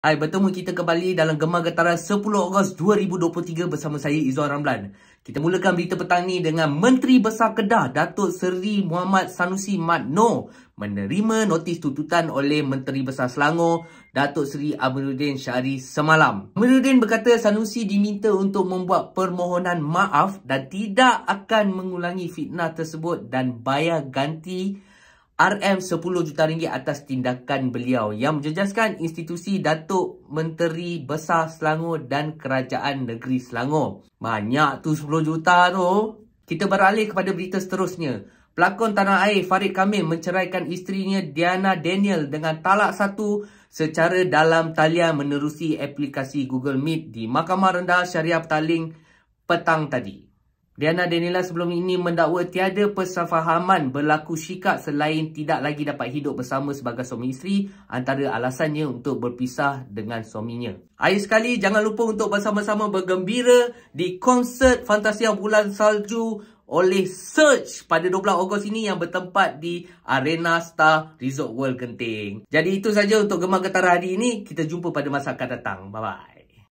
Hai, bertemu kita kembali dalam Gemar Getaran 10 Ogos 2023 bersama saya Izzuan Ramlan. Kita mulakan berita petang ini dengan Menteri Besar Kedah Datuk Seri Muhammad Sanusi Mat Noh menerima notis tuntutan oleh Menteri Besar Selangor Datuk Seri Amiruddin Syari semalam. Amiruddin berkata Sanusi diminta untuk membuat permohonan maaf dan tidak akan mengulangi fitnah tersebut dan bayar ganti RM10 juta ringgit atas tindakan beliau yang menjejaskan institusi Datuk Menteri Besar Selangor dan Kerajaan Negeri Selangor. Banyak tu 10 juta tu. Kita beralih kepada berita seterusnya. Pelakon Tanah Air Farid Kamil menceraikan isterinya Diana Daniel dengan talak satu secara dalam talian menerusi aplikasi Google Meet di Mahkamah Rendah Syariah Petaling petang tadi. Diana Danila sebelum ini mendakwa tiada persefahaman berlaku syikap selain tidak lagi dapat hidup bersama sebagai suami isteri antara alasannya untuk berpisah dengan suaminya. Akhir sekali, jangan lupa untuk bersama-sama bergembira di konsert Fantasia Bulan Salju oleh Search pada 12 Ogos ini yang bertempat di Arena Star Resort World Genting. Jadi itu saja untuk gemar getara hari ini. Kita jumpa pada masa akan datang. Bye-bye.